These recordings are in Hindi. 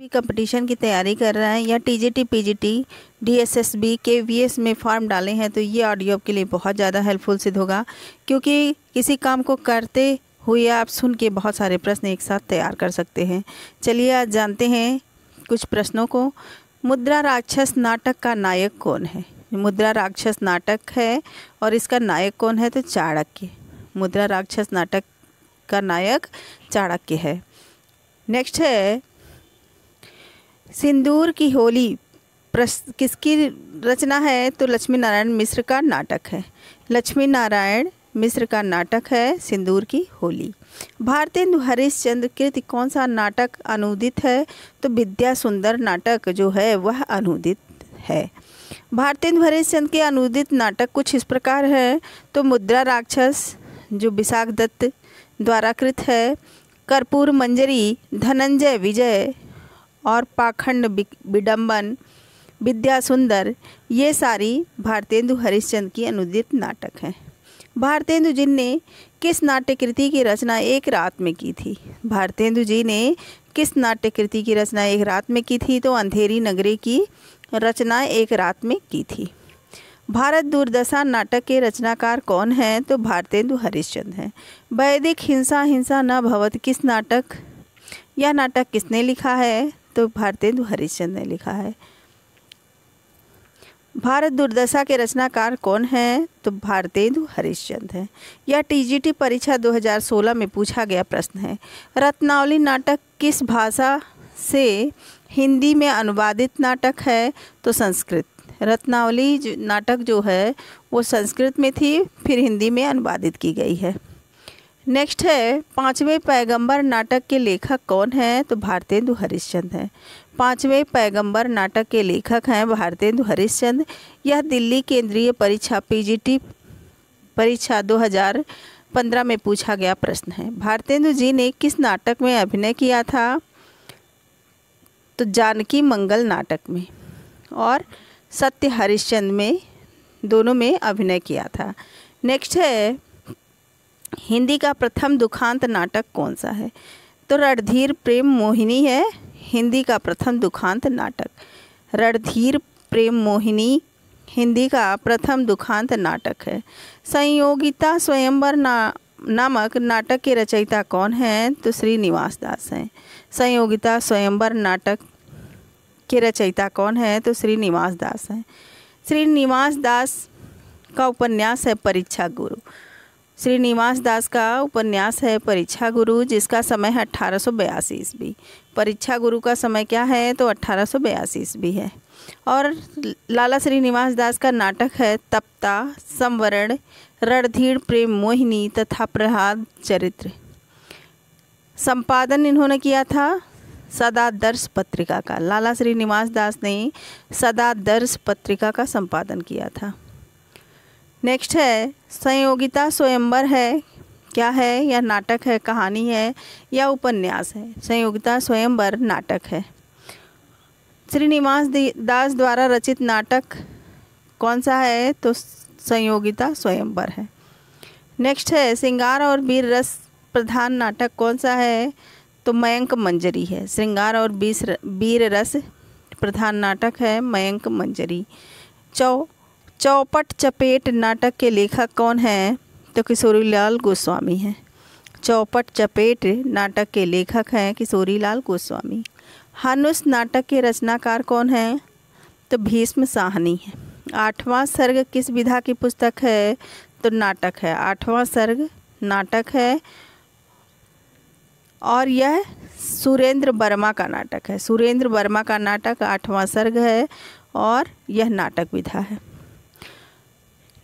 भी कंपटीशन की तैयारी कर रहे हैं या टीजीटी पीजीटी डीएसएसबी के वीएस में फॉर्म डाले हैं तो ये ऑडियो आपके लिए बहुत ज़्यादा हेल्पफुल सिद्ध होगा क्योंकि किसी काम को करते हुए आप सुन के बहुत सारे प्रश्न एक साथ तैयार कर सकते हैं चलिए आज जानते हैं कुछ प्रश्नों को मुद्रा राक्षस नाटक का नायक कौन है मुद्रा राक्षस नाटक है और इसका नायक कौन है तो चाणक्य मुद्रा राक्षस नाटक का नायक चाणक्य है नेक्स्ट है सिंदूर की होली किसकी रचना है तो लक्ष्मी नारायण मिश्र का नाटक है लक्ष्मी नारायण मिश्र का नाटक है सिंदूर की होली भारतेंदु हरिश्चंद्र कृत कौन सा नाटक अनुदित है तो विद्या सुंदर नाटक जो है वह अनुदित है भारतेंदु हरिश्चंद्र के अनुदित नाटक कुछ इस प्रकार है तो मुद्रा राक्षस जो विशाख दत्त द्वारा कृत है कर्पूर मंजरी धनंजय विजय और पाखंड विडम्बन विद्या सुंदर ये सारी भारतेंदु हरिश्चंद की अनुदित नाटक हैं भारतेंदु जी ने किस नाट्य कृति की रचना एक रात में की थी भारतेंदु जी ने किस नाट्य कृति की रचना एक रात में की थी तो अंधेरी नगरी की रचना एक रात में की थी भारत दुर्दशा नाटक के रचनाकार कौन हैं तो भारतेंदु हरिश्चंद हैं वैदिक हिंसा हिंसा न भवत किस नाटक यह नाटक किसने लिखा है तो भारतेंदु हरिश्चंद्र ने लिखा है भारत दुर्दशा के रचनाकार कौन हैं तो भारतेंदु हरिश्चंद्र हैं यह टीजीटी परीक्षा 2016 में पूछा गया प्रश्न है रत्नावली नाटक किस भाषा से हिंदी में अनुवादित नाटक है तो संस्कृत रत्नावली नाटक जो है वो संस्कृत में थी फिर हिंदी में अनुवादित की गई है नेक्स्ट है पाँचवें पैगंबर नाटक के लेखक कौन हैं तो भारतेंदु हरिश्चंद्र हैं पाँचवें पैगंबर नाटक के लेखक हैं भारतेंदु हरिश्चंद्र यह दिल्ली केंद्रीय परीक्षा पीजीटी परीक्षा 2015 में पूछा गया प्रश्न है भारतेंदु जी ने किस नाटक में अभिनय किया था तो जानकी मंगल नाटक में और सत्य हरिश्चंद में दोनों में अभिनय किया था नेक्स्ट है हिंदी का प्रथम दुखांत नाटक कौन सा है तो रणधीर प्रेम मोहिनी है हिंदी का प्रथम दुखांत नाटक रणधीर प्रेम मोहिनी हिंदी का प्रथम दुखांत नाटक है संयोगिता स्वयंवर ना नामक नाटक के रचयिता कौन हैं तो श्रीनिवास दास हैं संयोगिता स्वयंवर नाटक के रचयिता कौन हैं तो श्रीनिवास दास हैं श्रीनिवास दास का उपन्यास है परीक्षा गुरु श्रीनिवास दास का उपन्यास है परीक्षा गुरु जिसका समय है अट्ठारह सौ बयासी ईस्वी परीक्षा गुरु का समय क्या है तो अट्ठारह सौ बयासी ईस्वी है और लाला श्रीनिवास दास का नाटक है तप्ता संवरण रणधीर प्रेम मोहिनी तथा प्रहलाद चरित्र संपादन इन्होंने किया था सदादर्श पत्रिका का लाला श्रीनिवास दास ने सदादर्श पत्रिका का संपादन किया था नेक्स्ट है संयोगिता स्वयंवर है क्या है या नाटक है कहानी है या उपन्यास है संयोगिता स्वयंवर नाटक है श्रीनिवास दास द्वारा रचित नाटक कौन सा है तो संयोगिता स्वयंवर है नेक्स्ट है श्रृंगार और वीर रस प्रधान नाटक कौन सा है तो मयंक मंजरी है श्रृंगार और बीस वीर रस प्रधान नाटक है मयंक मंजरी चौ चौपट चपेट नाटक के लेखक कौन हैं तो किशोरी लाल गोस्वामी हैं चौपट चपेट नाटक के लेखक हैं किशोरी लाल गोस्वामी हनुस नाटक के रचनाकार कौन हैं तो भीष्म साहनी है आठवां सर्ग किस विधा की पुस्तक है तो नाटक है आठवां सर्ग नाटक है और यह सुरेंद्र वर्मा का नाटक है सुरेंद्र वर्मा का नाटक आठवां सर्ग है और यह नाटक विधा है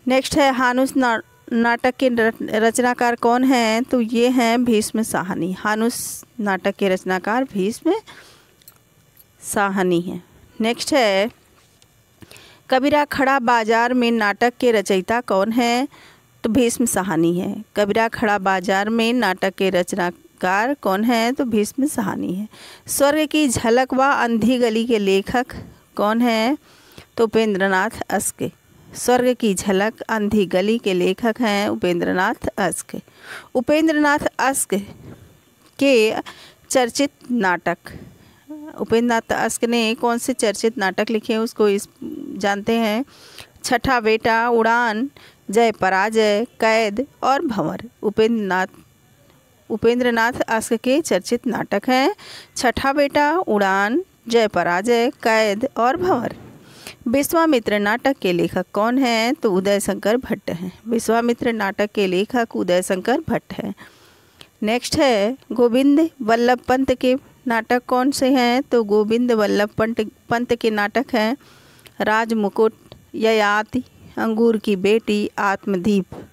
नेक्स्ट है हानुस ना, नाटक के रचनाकार कौन हैं तो ये हैं भीष्म साहनी हानुस नाटक के रचनाकार भीष्म साहनी हैं नेक्स्ट है कबीरा खड़ा बाजार में नाटक के रचयिता कौन है तो भीष्म साहनी है कबीरा खड़ा बाजार में नाटक के रचनाकार कौन है तो भीष्म साहनी है स्वर्ग की झलक व अंधी गली के लेखक कौन है तो उपेंद्रनाथ अस्के स्वर्ग की झलक अंधी गली के लेखक हैं उपेंद्रनाथ अस्क उपेंद्रनाथ अस्क के चर्चित नाटक उपेंद्रनाथ अस्क ने कौन से चर्चित नाटक लिखे हैं उसको इस जानते हैं छठा बेटा उड़ान जय पराजय कैद और भंवर उपेंद्रनाथ उपेंद्रनाथ अस्क के चर्चित नाटक हैं छठा बेटा उड़ान जय पराजय कैद और भंवर विश्वामित्र नाटक के लेखक कौन हैं तो उदय शंकर भट्ट हैं विश्वामित्र नाटक के लेखक उदय शंकर भट्ट हैं नेक्स्ट है गोविंद वल्लभ पंत के नाटक कौन से हैं तो गोविंद वल्लभ पंत पंत के नाटक हैं राजमुकुट ययाति अंगूर की बेटी आत्मदीप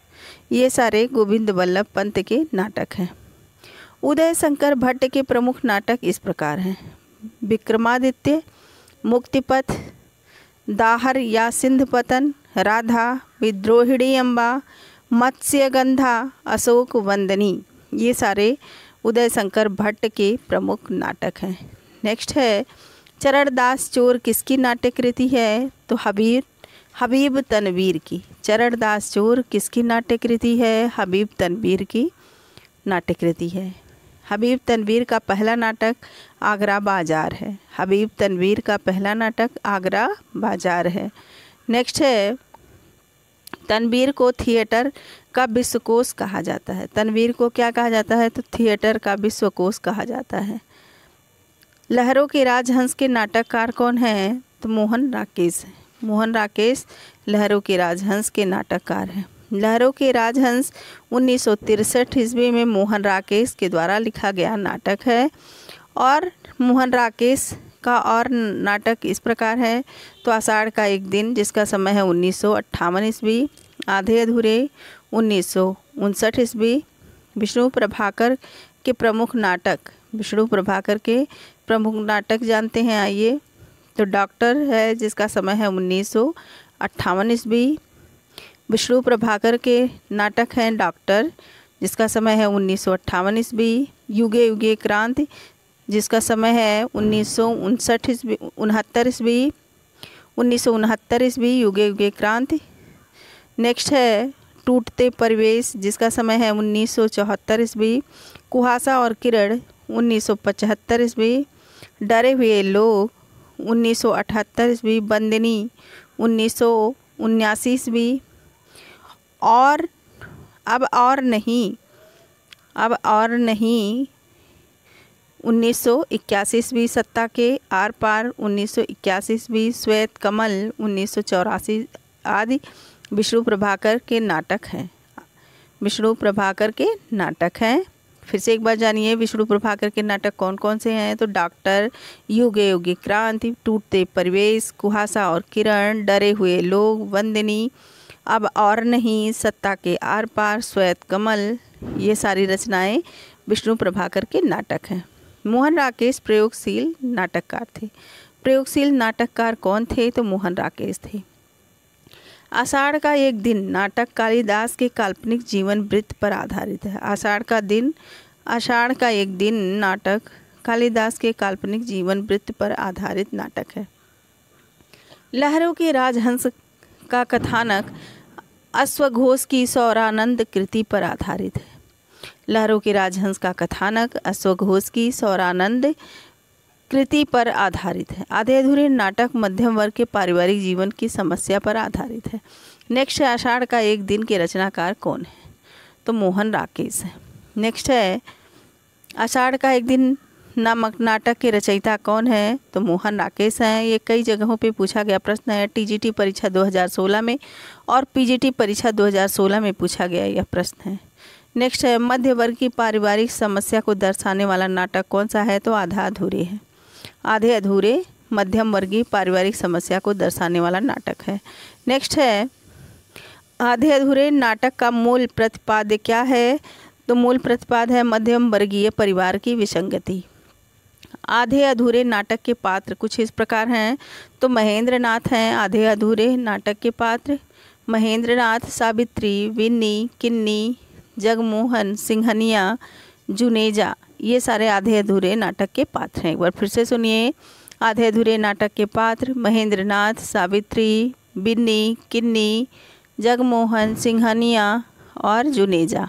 ये सारे गोविंद वल्लभ पंत के नाटक हैं उदय शंकर भट्ट के प्रमुख नाटक इस प्रकार हैं विक्रमादित्य मुक्तिपथ दाहर या सिंधपतन राधा विद्रोहिणी अम्बा मत्स्यगंधा अशोक वंदनी ये सारे उदय शंकर भट्ट के प्रमुख नाटक हैं नेक्स्ट है चरणदास चोर किसकी नाट्य कृति है तो हबीब हबीब तनवीर की चरणदास चोर किसकी नाट्य कृति है हबीब तनवीर की नाट्य कृति है हबीब तनवीर का पहला नाटक आगरा बाजार है हबीब तनवीर का पहला नाटक आगरा बाजार है नेक्स्ट है तनवीर को थिएटर का विश्वकोश कहा जाता है तनवीर को क्या कहा जाता है तो थिएटर का विश्वकोश कहा जाता है लहरों के राजहंस के नाटककार कौन हैं तो मोहन राकेश मोहन राकेश लहरों के राजहंस के नाटककार हैं लहरों के राजहंस उन्नीस सौ ईस्वी में मोहन राकेश के द्वारा लिखा गया नाटक है और मोहन राकेश का और नाटक इस प्रकार है तो आषाढ़ का एक दिन जिसका समय है उन्नीस सौ अट्ठावन ईस्वी आधे अधूरे उन्नीस सौ उनसठ ईस्वी विष्णु प्रभाकर के प्रमुख नाटक विष्णु प्रभाकर के प्रमुख नाटक जानते हैं आइए तो डॉक्टर है जिसका समय है उन्नीस सौ अट्ठावन ईस्वी विष्णु प्रभाकर के नाटक हैं डॉक्टर जिसका समय है उन्नीस सौ अट्ठावन ईस्वी युगे युगे क्रांति जिसका समय है उन्नीस सौ उनसठ ईस्वी उनहत्तर ईस्वी उन्नीस सौ उनहत्तर ईस्वी युगे युगे क्रांति नेक्स्ट है टूटते परिवेश जिसका समय है उन्नीस सौ चौहत्तर ईस्वी कुहासा और किरण उन्नीस सौ पचहत्तर ईस्वी डरे हुए लोग उन्नीस सौ अठहत्तर ईस्वी बंदनी उन्नीस सौ उन्यासी ईस्वी और अब और नहीं अब और नहीं उन्नीस सौ सत्ता के आर पार उन्नीस सौ श्वेत कमल उन्नीस सौ चौरासी आदि विष्णु प्रभाकर के नाटक हैं विष्णु प्रभाकर के नाटक हैं फिर से एक बार जानिए विष्णु प्रभाकर के नाटक कौन कौन से हैं तो डॉक्टर युगे युगी क्रांति टूटते परिवेश कुहासा और किरण डरे हुए लोग वंदनी अब और नहीं सत्ता के आर पार स्वेत कमल ये सारी रचनाएं विष्णु प्रभाकर के नाटक हैं मोहन राकेश प्रयोगशील नाटककार थे प्रयोगशील नाटककार कौन थे तो मोहन राकेश थे आषाढ़ का एक दिन नाटक कालिदास के काल्पनिक जीवन वृत्त पर आधारित है आषाढ़ का दिन आषाढ़ का एक दिन नाटक कालिदास के काल्पनिक जीवन वृत्त पर आधारित नाटक है लहरों के राजहंस का कथानक अश्वघोष की सौरानंद कृति पर आधारित है लहरों के राजहंस का कथानक अश्वघोष की सौरानंद कृति पर आधारित है आधे अधूरे नाटक मध्यम वर्ग के पारिवारिक जीवन की समस्या पर आधारित है नेक्स्ट है आषाढ़ का एक दिन के रचनाकार कौन है तो मोहन राकेश है नेक्स्ट है आषाढ़ का एक दिन नामक नाटक के रचयिता कौन है तो मोहन राकेश हैं ये कई जगहों पे पूछा गया प्रश्न है टीजीटी परीक्षा 2016 में और पीजीटी परीक्षा 2016 में पूछा गया यह प्रश्न है नेक्स्ट है मध्य वर्ग की पारिवारिक समस्या को दर्शाने वाला नाटक कौन सा है तो आधा अधूरे है आधे अधूरे मध्यम वर्गीय पारिवारिक समस्या को दर्शाने वाला नाटक है नेक्स्ट है आधे अधूरे नाटक का मूल प्रतिपाद्य क्या है तो मूल प्रतिपाद है मध्यम वर्गीय परिवार की विसंगति आधे अधूरे नाटक के पात्र कुछ इस प्रकार हैं तो महेंद्र नाथ हैं आधे अधूरे नाटक के पात्र महेंद्र नाथ सावित्री विन्नी किन्नी जगमोहन सिंघनिया जुनेजा ये सारे आधे अधूरे नाटक के पात्र हैं एक बार फिर से सुनिए आधे अधूरे नाटक के पात्र महेंद्र नाथ सावित्री बिन्नी किन्नी जगमोहन सिंघनिया और जुनेजा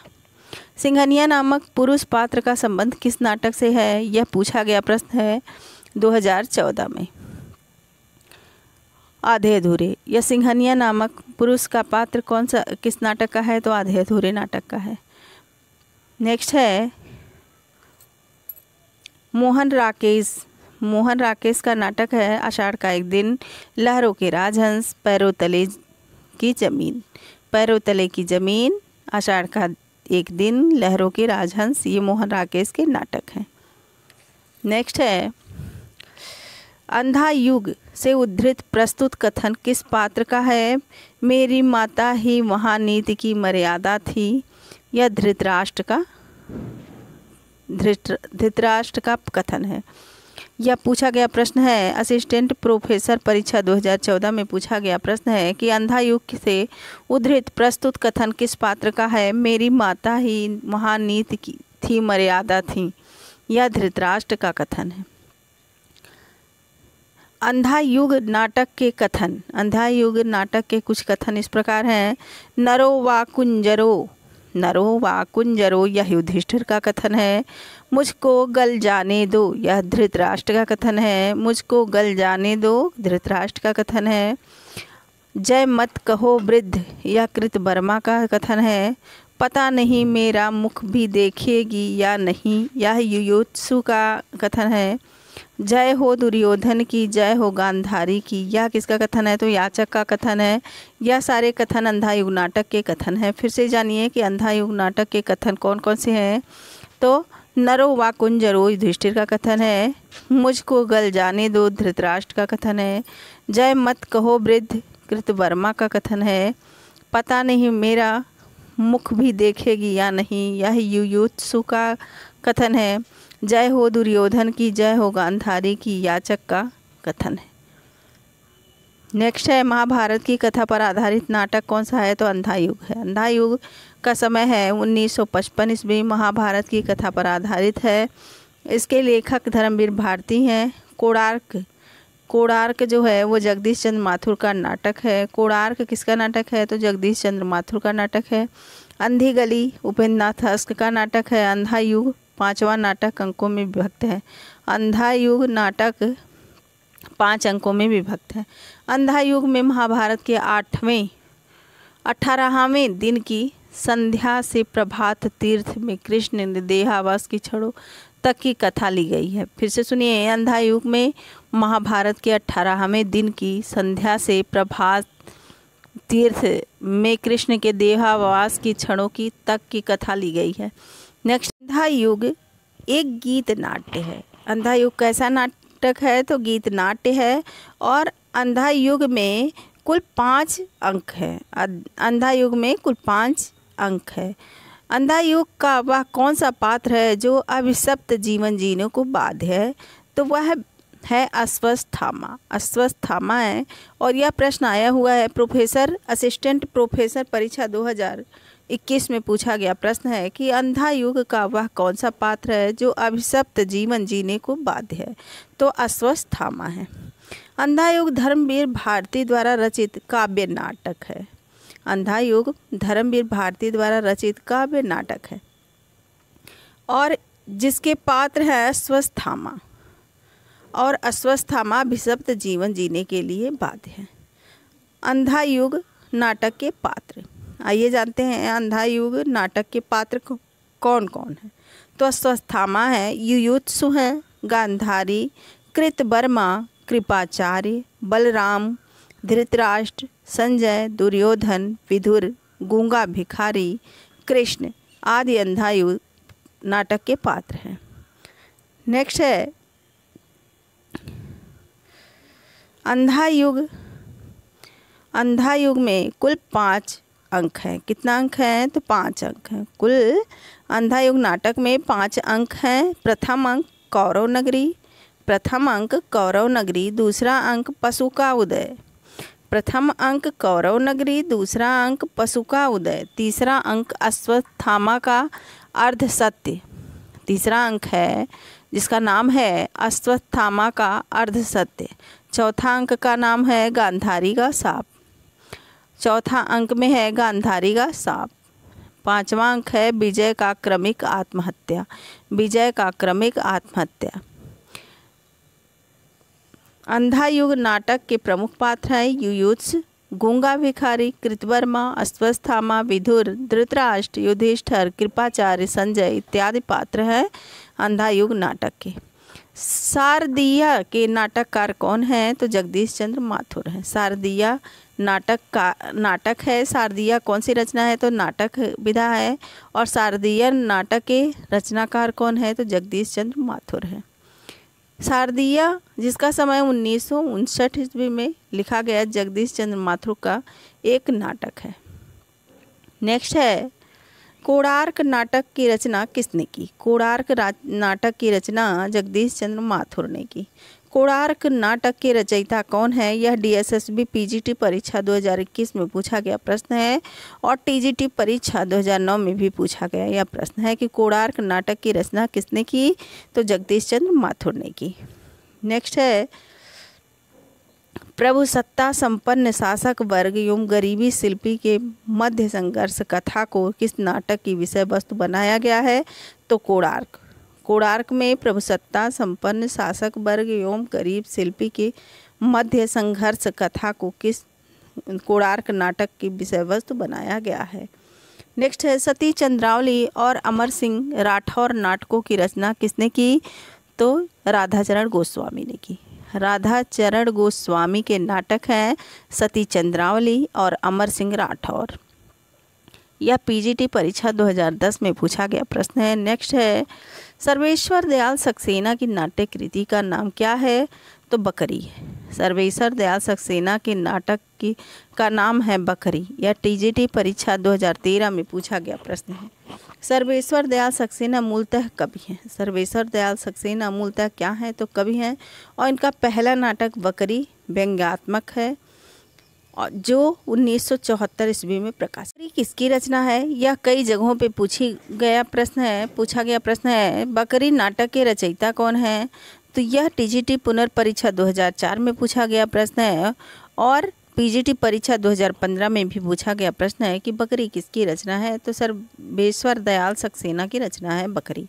सिंघनिया नामक पुरुष पात्र का संबंध किस नाटक से है यह पूछा गया प्रश्न है 2014 में आधे अधूरे यह सिंघनिया नामक पुरुष का पात्र कौन सा किस नाटक का है तो आधे अधूरे नाटक का है नेक्स्ट है मोहन राकेश मोहन राकेश का नाटक है आषाढ़ का एक दिन लहरों के राजहंस पैरों तले की जमीन पैरों तले की जमीन आषाढ़ का एक दिन लहरों के राजहंस ये मोहन राकेश के नाटक हैं नेक्स्ट है अंधा युग से उद्धृत प्रस्तुत कथन किस पात्र का है मेरी माता ही महानीति की मर्यादा थी यह धृतराष्ट्र का धृत धृतराष्ट्र का कथन है यह पूछा गया प्रश्न है असिस्टेंट प्रोफेसर परीक्षा 2014 में पूछा गया प्रश्न है कि अंधा युग से उद्धृत प्रस्तुत कथन किस पात्र का है मेरी माता ही महानीत की थी मर्यादा थी यह धृतराष्ट्र का कथन है अंधा युग नाटक के कथन अंधा युग नाटक के कुछ कथन इस प्रकार हैं नरो वा कुंजरो नरो वा कुंजरो यह युधिष्ठिर का कथन है मुझको गल जाने दो यह धृतराष्ट्र का कथन है मुझको गल जाने दो धृतराष्ट्र का कथन है जय मत कहो वृद्ध यह कृत वर्मा का कथन है पता नहीं मेरा मुख भी देखेगी या नहीं यह युयोत्सु का कथन है जय हो दुर्योधन की जय हो गांधारी की यह किसका कथन है तो याचक का कथन है यह सारे कथन अंधा युग नाटक के कथन हैं फिर से जानिए कि अंधा युग नाटक के कथन कौन कौन से हैं तो नरो वा कुंजरो युधिष्ठिर का कथन है मुझको गल जाने दो धृतराष्ट्र का कथन है जय मत कहो वृद्ध कृतवर्मा का कथन है पता नहीं मेरा मुख भी देखेगी या नहीं यह युयुत्सु का कथन है जय हो दुर्योधन की जय हो गांधारी की याचक का कथन है नेक्स्ट है महाभारत की कथा पर आधारित नाटक कौन सा है तो अंधा युग है अंधा युग का समय है 1955 ईस्वी महाभारत की कथा पर आधारित है इसके लेखक धर्मवीर भारती हैं कोणार्क कोणार्क जो है वो जगदीश चंद्र माथुर का नाटक है कोणार्क किसका नाटक है तो जगदीश चंद्र माथुर का नाटक है अंधी गली उपेंद्र नाथ हस्क का नाटक है अंधा युग पाँचवा नाटक अंकों में विभक्त है अंधा युग नाटक पांच अंकों में विभक्त है अंधा युग में महाभारत के आठवें अठारहवें दिन की संध्या से प्रभात तीर्थ में कृष्ण देहावास की छड़ों तक की कथा ली गई है फिर से सुनिए अंधा युग में महाभारत के अठारहवें दिन की संध्या से प्रभात तीर्थ में कृष्ण के देहावास की क्षणों की तक की कथा ली गई है नेक्स्ट अंधा युग एक गीत नाट्य है अंधा युग कैसा नाट्य नाटक है तो गीत नाट्य है और अंधा युग में कुल पाँच अंक है अं, अंधा युग में कुल पाँच अंक है अंधा युग का वह कौन सा पात्र है जो अभिशप्त जीवन जीने को बाध्य है तो वह है अस्वस्थामा अस्वस्थामा है और यह प्रश्न आया हुआ है प्रोफेसर असिस्टेंट प्रोफेसर परीक्षा 2021 में पूछा गया प्रश्न है कि अंधा युग का वह कौन सा पात्र है जो अभिशप्त जीवन जीने को बाध्य है तो अस्वस्थामा है अंधा युग धर्मवीर भारती द्वारा रचित काव्य नाटक है अंधा युग धर्मवीर भारती द्वारा रचित काव्य नाटक है और जिसके पात्र है स्वस्थामा और अस्वस्था माँ अभिशप्त जीवन जीने के लिए बाध्य हैं अंधा युग नाटक के पात्र आइए जानते हैं अंधा युग नाटक के पात्र कौन कौन है तो अस्वस्थामा है युयुत्सु हैं गांधारी कृतवर्मा कृपाचार्य बलराम धृतराष्ट्र संजय दुर्योधन विधुर गूंगा भिखारी कृष्ण आदि अंधा युग नाटक के पात्र हैं नेक्स्ट है अंधा युग अंधा युग में कुल पाँच अंक हैं कितना अंक है तो पाँच अंक हैं कुल अंधा युग नाटक में पाँच अंक हैं प्रथम अंक कौरव नगरी प्रथम अंक कौरव नगरी दूसरा अंक पशु का उदय प्रथम अंक कौरव नगरी दूसरा अंक पशु का उदय तीसरा अंक अश्वत्थामा का अर्ध सत्य तीसरा अंक है जिसका नाम है अश्वत्थामा का अर्ध सत्य चौथा अंक का नाम है गांधारी का सांप चौथा अंक में है गांधारी का सांप पांचवा अंक है विजय का क्रमिक आत्महत्या विजय का क्रमिक आत्महत्या अंधा युग नाटक के प्रमुख पात्र हैं युयुत्स गुंगा भिखारी कृतवर्मा अस्वस्थामा विधुर धृतराष्ट्र युधिष्ठर कृपाचार्य संजय इत्यादि पात्र हैं अंधा युग नाटक के शारदिया के नाटककार कौन हैं तो जगदीश चंद्र माथुर हैं शारदिया नाटक का नाटक है शारदिया कौन सी रचना है तो नाटक विधा है और शारदीय नाटक के रचनाकार कौन है तो जगदीश चंद्र माथुर हैं शारदिया जिसका समय उन्नीस सौ उनसठ ईस्वी में लिखा गया जगदीश चंद्र माथुर का एक नाटक है नेक्स्ट है कोणार्क नाटक की रचना किसने की कोणार्क नाटक की रचना जगदीश चंद्र माथुर ने की कोणार्क नाटक के रचयिता कौन है यह डीएसएसबी पीजीटी परीक्षा 2021 में पूछा गया प्रश्न है और टीजीटी परीक्षा 2009 में भी पूछा गया यह प्रश्न है कि कोणार्क नाटक की रचना किसने की तो जगदीश चंद्र माथुर ने की नेक्स्ट है प्रभु सत्ता संपन्न शासक वर्ग एवं गरीबी शिल्पी के मध्य संघर्ष कथा को किस नाटक की विषय वस्तु बनाया गया है तो कोणार्क कोणार्क में प्रभुसत्ता संपन्न शासक वर्ग एवं गरीब शिल्पी के मध्य संघर्ष कथा को किस कोणार्क नाटक की विषय वस्तु बनाया गया है नेक्स्ट है सती चंद्रावली और अमर सिंह राठौर नाटकों की रचना किसने की तो राधाचरण गोस्वामी ने की राधा चरण गोस्वामी के नाटक हैं सती चंद्रावली और अमर सिंह राठौर यह पीजीटी परीक्षा 2010 में पूछा गया प्रश्न है नेक्स्ट है सर्वेश्वर दयाल सक्सेना की नाट्य कृति का नाम क्या है तो बकरी है सर्वेश्वर दयाल सक्सेना के नाटक की का नाम है बकरी यह टीजीटी परीक्षा 2013 में पूछा गया प्रश्न है सर्वेश्वर दयाल सक्सेना मूलतः कवि हैं सर्वेश्वर दयाल सक्सेना मूलतः क्या हैं तो कवि हैं और इनका पहला नाटक बकरी व्यंग्यात्मक है और जो 1974 ईस्वी में प्रकाशित किसकी रचना है यह कई जगहों पे पूछी गया प्रश्न है पूछा गया प्रश्न है बकरी नाटक के रचयिता कौन है तो यह टी पुनर्परीक्षा चार में पूछा गया प्रश्न है और पीजीटी परीक्षा 2015 में भी पूछा गया प्रश्न है कि बकरी किसकी रचना है तो सर बेश्वर दयाल सक्सेना की रचना है बकरी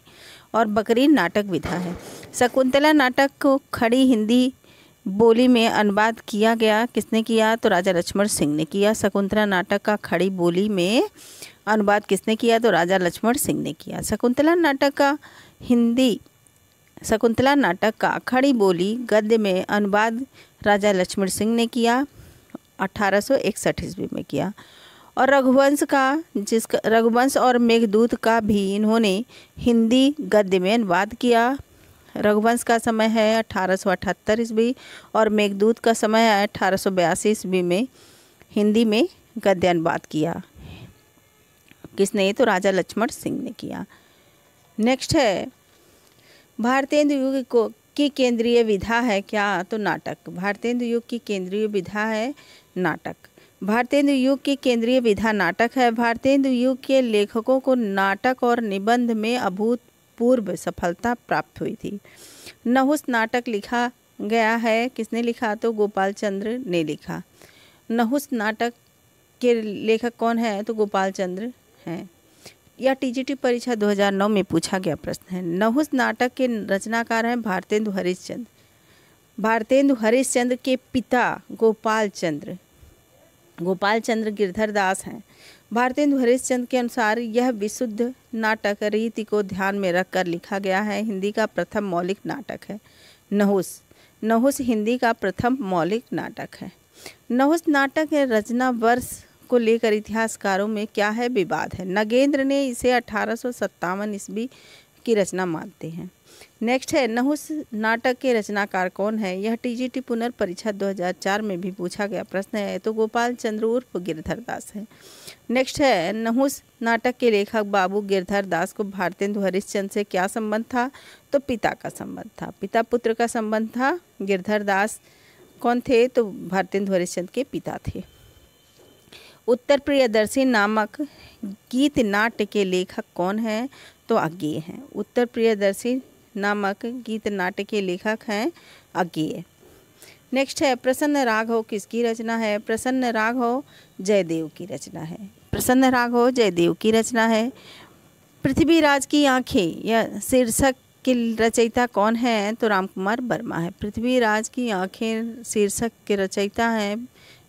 और बकरी नाटक विधा है शकुंतला नाटक को खड़ी हिंदी बोली में अनुवाद किया गया किसने किया तो राजा लक्ष्मण सिंह ने किया शकुंतला नाटक का खड़ी बोली में अनुवाद किसने किया तो राजा लक्ष्मण सिंह ने किया शकुंतला नाटक का हिंदी शकुंतला नाटक का खड़ी बोली गद्य में अनुवाद राजा लक्ष्मण सिंह ने किया अठारह ईस्वी में किया और रघुवंश का जिसका रघुवंश और मेघदूत का भी इन्होंने हिंदी गद्य में अनुवाद किया रघुवंश का समय है अठारह ईस्वी और मेघदूत का समय है अठारह ईस्वी में हिंदी में गद्य अनुवाद किया किसने तो राजा लक्ष्मण सिंह ने किया नेक्स्ट है भारतेंद्र युग को की केंद्रीय विधा है क्या तो नाटक भारतेंद्र युग की केंद्रीय विधा है नाटक भारतेंदु युग की केंद्रीय विधा नाटक है भारतेंदु युग के लेखकों को नाटक और निबंध में अभूतपूर्व सफलता प्राप्त हुई थी नहुस नाटक लिखा गया है किसने लिखा तो गोपाल चंद्र ने लिखा नहुस नाटक के लेखक कौन है तो गोपाल चंद्र हैं या टीजीटी परीक्षा 2009 में पूछा गया प्रश्न है नहुस नाटक के रचनाकार हैं भारतेंदु हरिश्चंद्र भारतेंदु हरिश्चंद्र के पिता गोपाल चंद्र गोपाल चंद्र गिरधर दास हैं भारतेंदु हरिश्चंद्र के अनुसार यह विशुद्ध नाटक रीति को ध्यान में रखकर लिखा गया है हिंदी का प्रथम मौलिक नाटक है नहुस नहुस हिंदी का प्रथम मौलिक नाटक है नहुस नाटक रचना वर्ष को लेकर इतिहासकारों में क्या है विवाद है नगेंद्र ने इसे अठारह ईस्वी की रचना मानते हैं नेक्स्ट है नहुस नाटक के रचनाकार कौन है यह टीजीटी पुनर्परीक्षा 2004 में भी पूछा गया प्रश्न है तो गोपाल चंद्र उर्फ गिरधर दास है नेक्स्ट है नहुस नाटक के लेखक बाबू गिरधर दास को भारतेंदु हरिश्चंद्र से क्या संबंध था तो पिता का संबंध था पिता पुत्र का संबंध था गिरधर दास कौन थे तो भारतेंदु हरिश्चंद्र के पिता थे उत्तर प्रियदर्शी नामक गीत नाट्य के लेखक कौन है तो अज्ञेय हैं उत्तर प्रियदर्शी नामक गीत नाट्य के लेखक हैं अज्ञेय नेक्स्ट है प्रसन्न राघव किसकी रचना है प्रसन्न राघव जयदेव की रचना है प्रसन्न राघव जयदेव की रचना है पृथ्वीराज की आंखें या शीर्षक के रचयिता कौन है तो राम कुमार वर्मा है पृथ्वीराज की आंखें शीर्षक के रचयिता हैं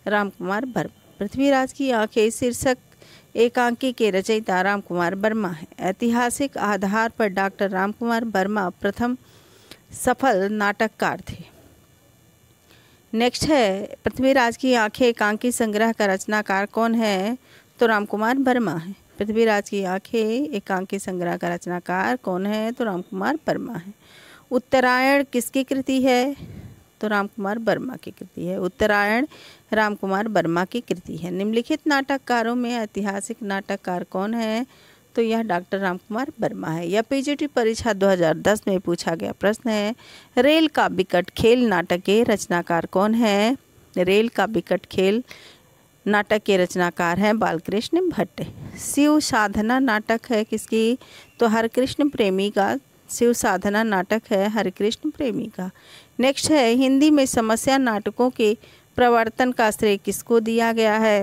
राम कुमार वर्मा पृथ्वीराज की आंखें शीर्षक एकांकी के रचयिता राम कुमार वर्मा हैं ऐतिहासिक आधार पर डॉक्टर राम कुमार वर्मा प्रथम सफल नाटककार थे नेक्स्ट है पृथ्वीराज की आंखें एकांकी संग्रह का रचनाकार कौन है तो राम कुमार वर्मा है पृथ्वीराज की आंखें एकांकी संग्रह का रचनाकार कौन है तो राम कुमार वर्मा है उत्तरायण किसकी कृति है तो राम कुमार वर्मा की कृति है उत्तरायण रामकुमार वर्मा की कृति है निम्नलिखित नाटककारों में ऐतिहासिक नाटककार कौन है तो यह डॉक्टर रामकुमार वर्मा है यह पीजीटी परीक्षा 2010 में पूछा गया प्रश्न है रेल का विकट खेल नाटक के रचनाकार कौन है रेल का विकट खेल नाटक के रचनाकार हैं बालकृष्ण भट्ट शिव साधना नाटक है किसकी तो हर कृष्ण प्रेमी का शिव साधना नाटक है हर प्रेमी का नेक्स्ट है हिंदी में समस्या नाटकों के प्रवर्तन का श्रेय किसको दिया गया है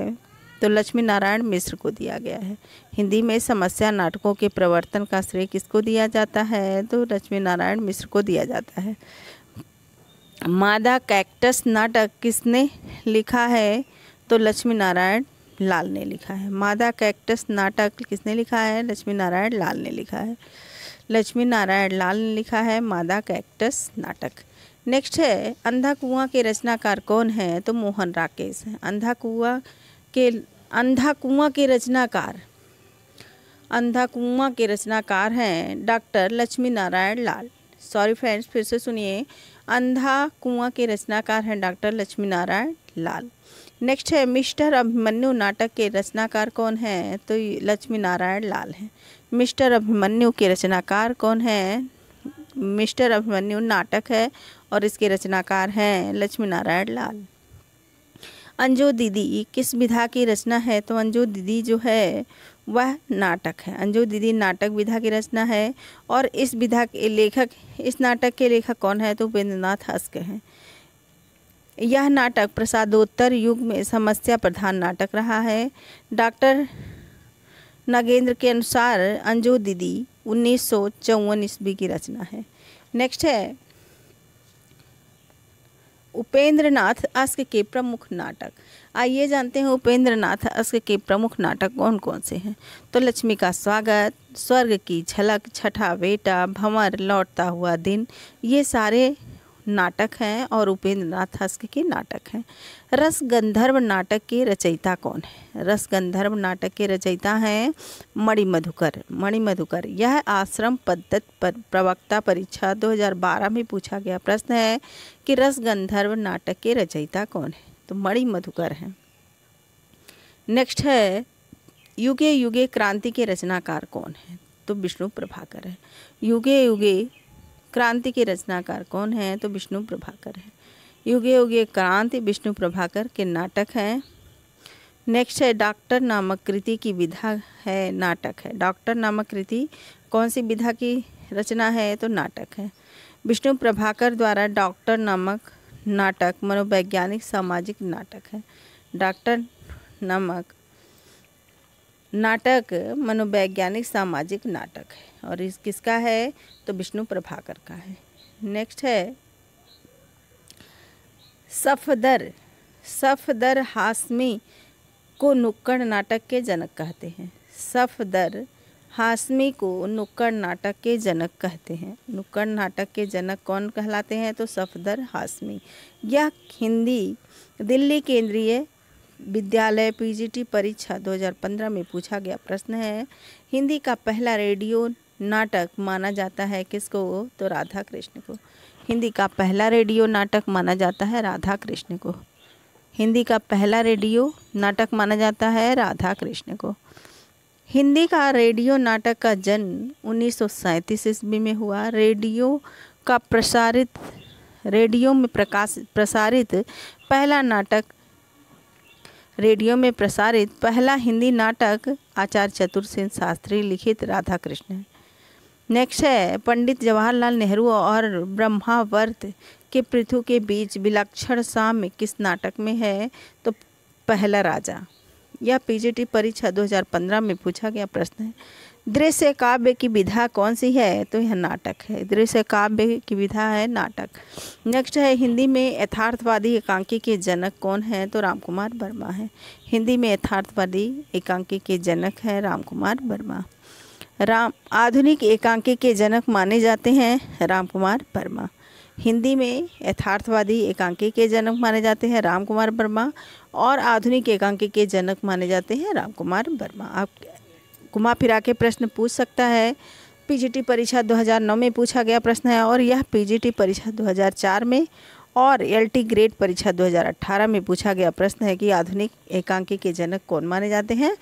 तो लक्ष्मी नारायण मिश्र को दिया गया है हिंदी में समस्या नाटकों के प्रवर्तन का श्रेय किसको दिया जाता है तो लक्ष्मी नारायण मिश्र को दिया जाता है मादा कैक्टस नाटक किसने लिखा है तो लक्ष्मी नारायण लाल ने लिखा है मादा कैक्टस नाटक किसने लिखा है लक्ष्मी नारायण लाल ने लिखा है लक्ष्मी नारायण लाल ने लिखा है मादा कैक्टस नाटक नेक्स्ट है अंधा कुआं के रचनाकार कौन है तो मोहन राकेश हैं अंधा कुआं के अंधा कुआं के रचनाकार अंधा कुआं के रचनाकार हैं doctor Lakshmi Narayan Lal sorry friends फिर से सुनिए अंधा कुआं के रचनाकार हैं डॉक्टर लक्ष्मी नारायण लाल नेक्स्ट है मिस्टर अभिमन्यु नाटक के रचनाकार कौन हैं तो लक्ष्मी नारायण लाल हैं मिस्टर अभिमन्यु के रचनाकार कौन हैं मिस्टर अभिमन्यु नाटक है और इसके रचनाकार हैं लक्ष्मी नारायण लाल अंजू दीदी किस विधा की रचना है तो अंजू दीदी जो है वह नाटक है अंजू दीदी नाटक विधा की रचना है और इस विधा के लेखक इस नाटक के लेखक कौन है तो उपेंद्रनाथ हस्क हैं यह नाटक प्रसादोत्तर युग में समस्या प्रधान नाटक रहा है डॉक्टर नागेंद्र के अनुसार अंजू दीदी उन्नीस सौ ईस्वी की रचना है नेक्स्ट है उपेंद्र नाथ अस्क के प्रमुख नाटक आइए जानते हैं उपेंद्र नाथ अस्क के प्रमुख नाटक कौन कौन से हैं तो लक्ष्मी का स्वागत स्वर्ग की झलक छठा बेटा भंवर लौटता हुआ दिन ये सारे नाटक हैं और उपेंद्र नाथ हस्क के नाटक हैं रस गंधर्व नाटक के रचयिता कौन है रस गंधर्व नाटक के रचयिता हैं मणि मधुकर मणि मधुकर यह आश्रम पद्धत पर प्रवक्ता परीक्षा 2012 में पूछा गया प्रश्न है कि रस गंधर्व नाटक के रचयिता कौन है तो मणि मधुकर हैं नेक्स्ट है युगे युगे क्रांति के रचनाकार कौन है तो विष्णु प्रभाकर है युगे युगे क्रांति के रचनाकार कौन हैं तो विष्णु प्रभाकर हैं युगे युगे क्रांति विष्णु प्रभाकर के नाटक हैं नेक्स्ट है डॉक्टर नामक कृति की विधा है नाटक है डॉक्टर नामक कृति कौन सी विधा की रचना है तो नाटक है विष्णु प्रभाकर द्वारा डॉक्टर नामक नाटक मनोवैज्ञानिक सामाजिक नाटक है डॉक्टर नामक नाटक मनोवैज्ञानिक सामाजिक नाटक है और इस किसका है तो विष्णु प्रभाकर का है नेक्स्ट है सफदर सफदर हाशमी को नुक्कड़ नाटक के जनक कहते हैं सफदर हाशमी को नुक्कड़ नाटक के जनक कहते हैं नुक्कड़ नाटक के जनक कौन कहलाते हैं तो सफदर हाशमी यह हिंदी दिल्ली केंद्रीय विद्यालय पीजीटी परीक्षा 2015 में पूछा गया प्रश्न है हिंदी का पहला रेडियो नाटक माना जाता है किसको तो राधा कृष्ण को हिंदी का पहला रेडियो नाटक माना जाता है राधा कृष्ण को हिंदी का पहला रेडियो नाटक माना जाता है राधा कृष्ण को हिंदी का रेडियो नाटक का जन्म उन्नीस ईस्वी में हुआ रेडियो का प्रसारित रेडियो में प्रकाश प्रसारित पहला नाटक रेडियो में प्रसारित पहला हिंदी नाटक आचार्य चतुरसेन शास्त्री लिखित राधा कृष्ण नेक्स्ट है पंडित जवाहरलाल नेहरू और ब्रह्मावर्त के पृथु के बीच विलक्षण शाम किस नाटक में है तो पहला राजा यह पीजीटी परीक्षा 2015 में पूछा गया प्रश्न है दृश्य काव्य की विधा कौन सी है तो यह नाटक है दृश्य काव्य की विधा है नाटक नेक्स्ट है हिंदी में यथार्थवादी एकांकी के जनक कौन है तो राम कुमार वर्मा है हिंदी में यथार्थवादी एकांकी के जनक है राम कुमार वर्मा राम आधुनिक एकांकी के जनक माने जाते हैं राम कुमार वर्मा हिंदी में यथार्थवादी एकांकी के जनक माने जाते हैं राम कुमार वर्मा और आधुनिक एकांकी के जनक माने जाते हैं राम कुमार वर्मा आप घुमा फिरा के प्रश्न पूछ सकता है पीजीटी परीक्षा 2009 में पूछा गया प्रश्न है और यह पीजीटी परीक्षा 2004 में और एलटी ग्रेड परीक्षा 2018 में पूछा गया प्रश्न है कि आधुनिक एकांकी के जनक कौन माने जाते हैं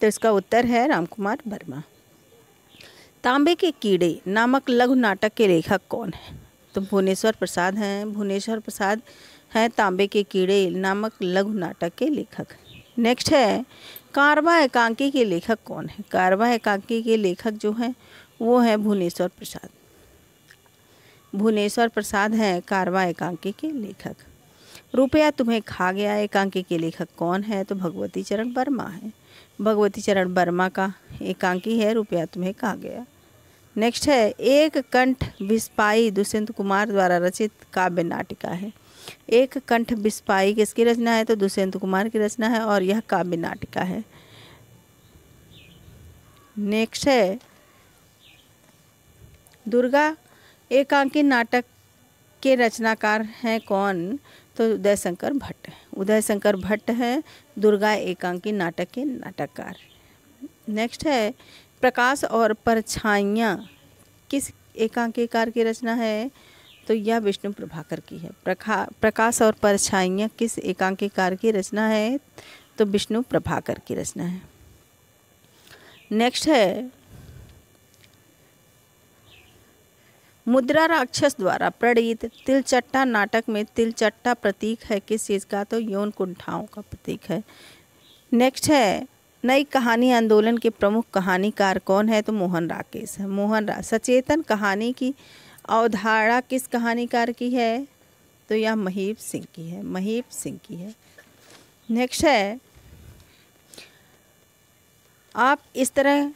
तो इसका उत्तर है रामकुमार वर्मा तांबे के कीड़े नामक लघु नाटक के लेखक कौन है तो भुवनेश्वर प्रसाद हैं भुवनेश्वर प्रसाद हैं तांबे के कीड़े नामक लघु नाटक के लेखक नेक्स्ट है कारवा एकांकी के लेखक कौन है कारवा एकांकी के लेखक जो हैं वो हैं भुवनेश्वर प्रसाद भुवनेश्वर प्रसाद हैं कारवा एकांकी के लेखक रुपया तुम्हें खा गया एकांकी के लेखक कौन है तो भगवती चरण वर्मा है भगवती चरण वर्मा का एकांकी है रुपया तुम्हें खा गया नेक्स्ट है एक कंठ विस्पाई दुष्यंत कुमार द्वारा रचित काव्य नाटिका है एक कंठ बिस्पाई किसकी रचना है तो दुष्यंत कुमार की रचना है और यह काव्य नाटिका है नेक्स्ट है दुर्गा एकांकी नाटक के रचनाकार हैं कौन तो उदय शंकर भट्ट उदय शंकर भट्ट है दुर्गा एकांकी नाटक के नाटककार नेक्स्ट है प्रकाश और परछाइयाँ किस एकांकीकार की रचना है तो यह विष्णु प्रभाकर की है प्रखा प्रकाश और परछाइयाँ किस एकांकिकार की रचना है तो विष्णु प्रभाकर की रचना है नेक्स्ट है मुद्रा राक्षस द्वारा प्रणीत तिलचट्टा नाटक में तिलचट्टा प्रतीक है किस चीज़ का तो यौन कुंठाओं का प्रतीक है नेक्स्ट है नई कहानी आंदोलन के प्रमुख कहानीकार कौन है तो मोहन राकेश है मोहन रा सचेतन कहानी की अवधारणा किस कहानीकार की है तो यह महीप सिंह की है महीप सिंह की है नेक्स्ट है आप इस तरह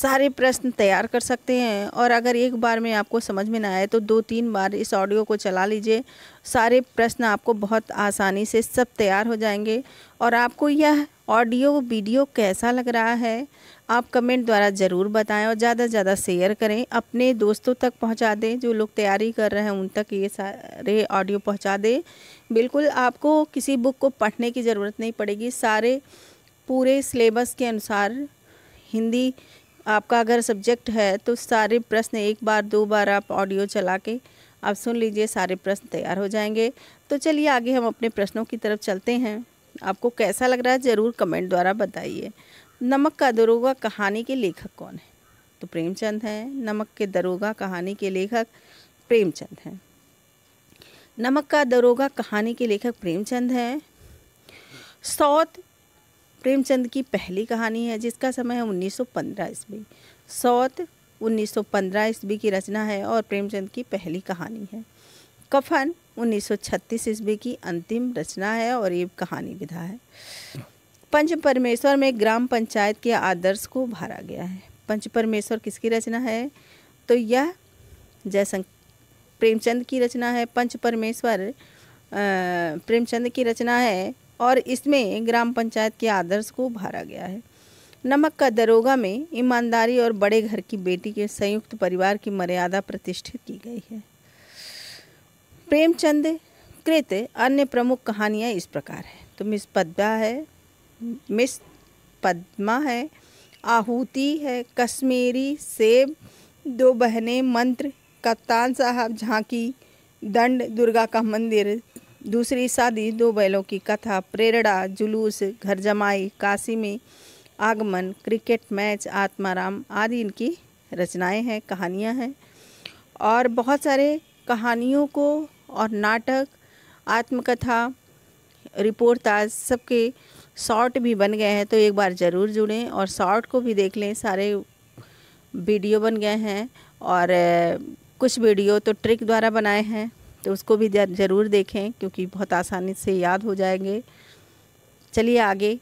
सारे प्रश्न तैयार कर सकते हैं और अगर एक बार में आपको समझ में ना आए तो दो तीन बार इस ऑडियो को चला लीजिए सारे प्रश्न आपको बहुत आसानी से सब तैयार हो जाएंगे और आपको यह ऑडियो वीडियो कैसा लग रहा है आप कमेंट द्वारा ज़रूर बताएं और ज़्यादा से ज़्यादा शेयर करें अपने दोस्तों तक पहुंचा दें जो लोग तैयारी कर रहे हैं उन तक ये सारे ऑडियो पहुंचा दें बिल्कुल आपको किसी बुक को पढ़ने की ज़रूरत नहीं पड़ेगी सारे पूरे सिलेबस के अनुसार हिंदी आपका अगर सब्जेक्ट है तो सारे प्रश्न एक बार दो बार आप ऑडियो चला के आप सुन लीजिए सारे प्रश्न तैयार हो जाएंगे तो चलिए आगे हम अपने प्रश्नों की तरफ चलते हैं आपको कैसा लग रहा है ज़रूर कमेंट द्वारा बताइए नमक का दरोगा कहानी के लेखक कौन है तो प्रेमचंद हैं नमक के दरोगा कहानी के लेखक प्रेमचंद हैं नमक का दरोगा कहानी के लेखक प्रेमचंद हैं सौत प्रेमचंद की पहली कहानी है जिसका समय है 1915 ईस्वी सौत पंद्रह ईस्वी की रचना है और प्रेमचंद की पहली कहानी है कफन 1936 ईस्वी की अंतिम रचना है और ये कहानी विधा है पंच परमेश्वर में ग्राम पंचायत के आदर्श को भारा गया है पंच परमेश्वर किसकी रचना है तो यह जयशंक प्रेमचंद की रचना है पंच परमेश्वर प्रेमचंद की रचना है और इसमें ग्राम पंचायत के आदर्श को उभारा गया है नमक का दरोगा में ईमानदारी और बड़े घर की बेटी के संयुक्त परिवार की मर्यादा प्रतिष्ठित की गई है प्रेमचंद कृत अन्य प्रमुख कहानियाँ इस प्रकार है तो मिस पद्मा है मिस पद्मा है आहूति है कश्मीरी सेब दो बहनें मंत्र कप्तान साहब झांकी दंड दुर्गा का मंदिर दूसरी शादी दो बैलों की कथा प्रेरणा जुलूस घर जमाई काशी में आगमन क्रिकेट मैच आत्माराम आदि इनकी रचनाएं हैं कहानियां हैं और बहुत सारे कहानियों को और नाटक आत्मकथा रिपोर्टाज सबके शॉर्ट भी बन गए हैं तो एक बार ज़रूर जुड़ें और शॉर्ट को भी देख लें सारे वीडियो बन गए हैं और कुछ वीडियो तो ट्रिक द्वारा बनाए हैं तो उसको भी ज़रूर देखें क्योंकि बहुत आसानी से याद हो जाएंगे चलिए आगे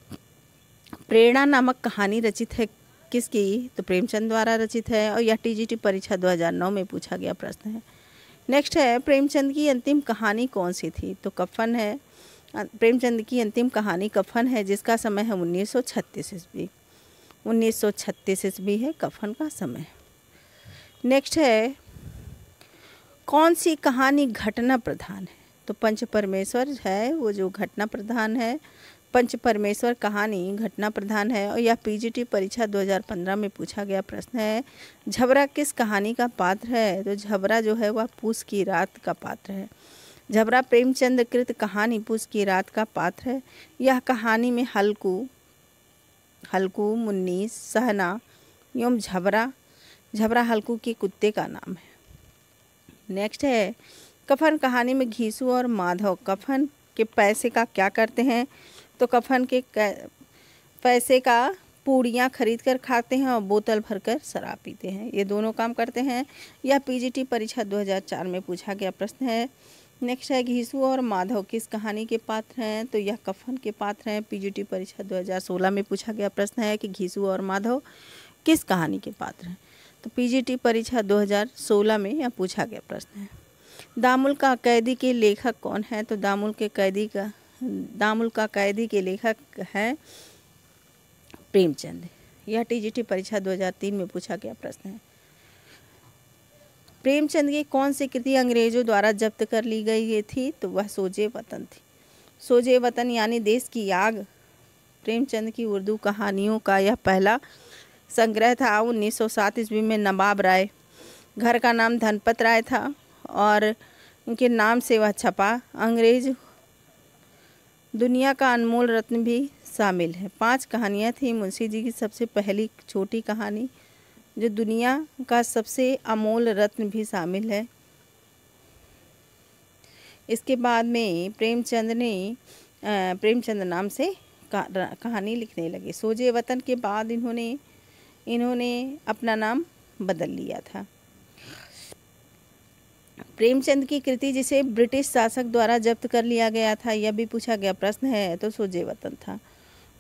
प्रेरणा नामक कहानी रचित है किसकी तो प्रेमचंद द्वारा रचित है और यह टी परीक्षा 2009 में पूछा गया प्रश्न है नेक्स्ट है प्रेमचंद की अंतिम कहानी कौन सी थी तो कफन है प्रेमचंद की अंतिम कहानी कफन है जिसका समय है छत्तीस ईस्वी छत्तीस ईस्वी है कफन का समय नेक्स्ट है कौन सी कहानी घटना प्रधान है तो पंच परमेश्वर है वो जो घटना प्रधान है पंच परमेश्वर कहानी घटना प्रधान है और यह पीजीटी परीक्षा 2015 में पूछा गया प्रश्न है झबरा किस कहानी का पात्र है तो झबरा जो है वह पूस की रात का पात्र है झबरा प्रेमचंद कृत कहानी पूस की रात का पात्र है यह कहानी में हल्कू हल्कू मुन्नी सहना एवं झबरा झबरा हल्कू के कुत्ते का नाम है नेक्स्ट है कफन कहानी में घीसू और माधव कफन के पैसे का क्या करते हैं तो कफन के पैसे का पूड़ियाँ खरीद कर खाते हैं और बोतल भरकर शराब पीते हैं ये दोनों काम करते हैं यह पीजीटी परीक्षा 2004 में पूछा गया प्रश्न है नेक्स्ट है घीसू और माधव किस कहानी के पात्र हैं तो यह कफन के पात्र हैं पीजीटी परीक्षा 2016 में पूछा गया प्रश्न है कि घीसू और माधव किस कहानी के पात्र हैं तो पीजीटी परीक्षा 2016 में यह पूछा गया प्रश्न है दामुल का कैदी के लेखक कौन है तो दामुल के कैदी का दामुल का कैदी के लेखक है प्रेमचंद यह टीजीटी परीक्षा 2003 में पूछा गया प्रश्न है प्रेमचंद की कौन सी कृति अंग्रेजों द्वारा जब्त कर ली गई थी तो वह सोजे वतन थी सोजे वतन यानी देश की आग प्रेमचंद की उर्दू कहानियों का यह पहला संग्रह था 1907 ईस्वी में नवाब राय घर का नाम धनपत राय था और उनके नाम से वह छपा अंग्रेज दुनिया का अनमोल रत्न भी शामिल है पांच कहानियाँ थी मुंशी जी की सबसे पहली छोटी कहानी जो दुनिया का सबसे अमोल रत्न भी शामिल है इसके बाद में प्रेमचंद ने प्रेमचंद नाम से कहानी लिखने लगे सोजे वतन के बाद इन्होंने इन्होंने अपना नाम बदल लिया था प्रेमचंद की कृति जिसे ब्रिटिश शासक द्वारा जब्त कर लिया गया था यह भी पूछा गया प्रश्न है तो सोजे वतन था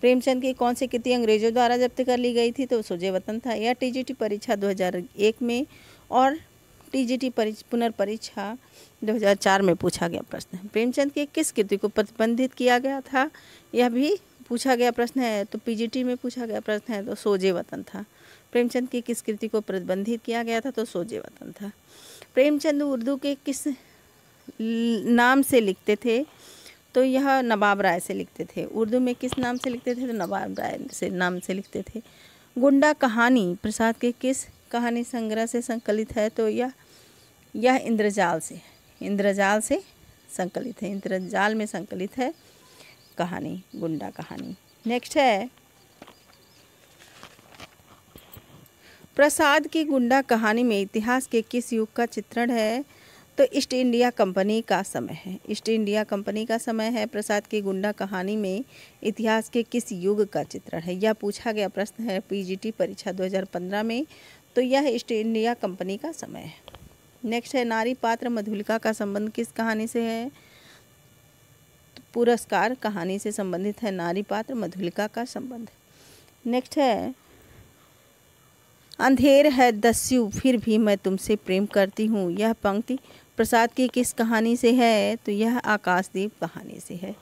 प्रेमचंद की कौन सी कृति अंग्रेजों द्वारा जब्त कर ली गई थी तो सोजे वतन था यह टीजीटी परीक्षा 2001 में और टीजीटी पुनर्परीक्षा 2004 में पूछा गया प्रश्न है प्रेमचंद की किस कृति को प्रतिबंधित किया गया था यह भी पूछा गया प्रश्न है तो पीजीटी में पूछा गया प्रश्न है तो सोजे वतन था प्रेमचंद की किस कृति को प्रतिबंधित किया गया था तो सोजे वतन था प्रेमचंद उर्दू के किस नाम से लिखते थे तो यह नवाब राय से लिखते थे उर्दू में किस नाम से लिखते थे तो नवाब राय से नाम से लिखते थे गुंडा कहानी प्रसाद के किस कहानी संग्रह से संकलित है तो यह यह इंद्रजाल से इंद्रजाल से संकलित है इंद्रजाल में संकलित है कहानी गुंडा कहानी नेक्स्ट है प्रसाद की गुंडा कहानी में इतिहास के किस युग का चित्रण है तो ईस्ट इंडिया कंपनी का समय है ईस्ट इंडिया कंपनी का समय है प्रसाद की गुंडा कहानी में इतिहास के किस युग का चित्रण है यह पूछा गया प्रश्न है पीजीटी परीक्षा 2015 में तो यह ईस्ट इंडिया कंपनी का समय है नेक्स्ट है नारी पात्र मधुलिका का संबंध किस कहानी से है तो पुरस्कार कहानी से संबंधित है नारी पात्र मधुलिका का संबंध नेक्स्ट है अंधेर है दस्यु फिर भी मैं तुमसे प्रेम करती हूँ यह पंक्ति प्रसाद की किस कहानी से है तो यह आकाशदीप कहानी से है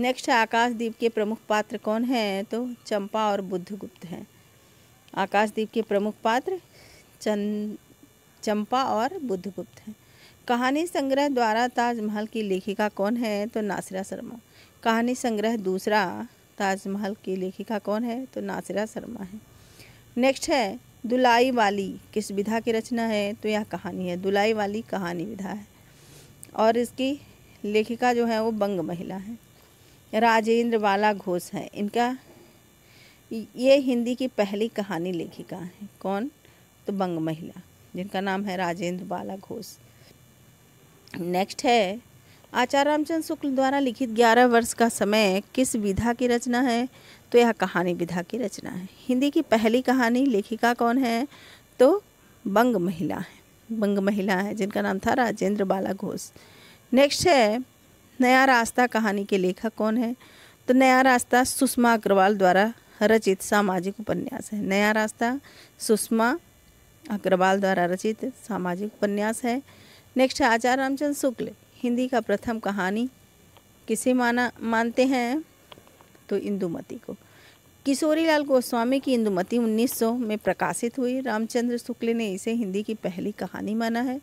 नेक्स्ट है आकाशदीप के प्रमुख पात्र कौन हैं तो चंपा और बुद्धगुप्त हैं आकाशदीप के प्रमुख पात्र चंद चंपा और बुद्धगुप्त हैं कहानी संग्रह द्वारा ताजमहल की लेखिका कौन है तो नासिरा शर्मा कहानी संग्रह दूसरा ताजमहल की लेखिका कौन है तो नासिरा शर्मा है नेक्स्ट है दुलाई वाली किस विधा की रचना है तो यह कहानी है दुलाई वाली कहानी विधा है और इसकी लेखिका जो है वो बंग महिला है राजेंद्र बाला घोष है इनका ये हिंदी की पहली कहानी लेखिका है कौन तो बंग महिला जिनका नाम है राजेंद्र बाला घोष नेक्स्ट है आचार्य रामचंद्र शुक्ल द्वारा लिखित ग्यारह वर्ष का समय किस विधा की रचना है तो यह कहानी विधा की रचना है हिंदी की पहली कहानी लेखिका कौन है तो बंग महिला है बंग महिला है जिनका नाम था राजेंद्र बाला घोष नेक्स्ट है नया रास्ता कहानी के लेखक कौन है तो नया रास्ता सुषमा अग्रवाल द्वारा रचित सामाजिक उपन्यास है नया रास्ता सुषमा अग्रवाल द्वारा रचित सामाजिक उपन्यास है नेक्स्ट है आचार्य रामचंद्र शुक्ल हिंदी का प्रथम कहानी किसे माना मानते हैं तो इंदुमती को किशोरीलाल गोस्वामी की इंदुमती 1900 में प्रकाशित हुई रामचंद्र शुक्ल ने इसे हिंदी की पहली कहानी माना है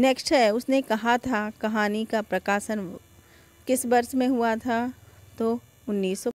नेक्स्ट है उसने कहा था कहानी का प्रकाशन किस वर्ष में हुआ था तो उन्नीस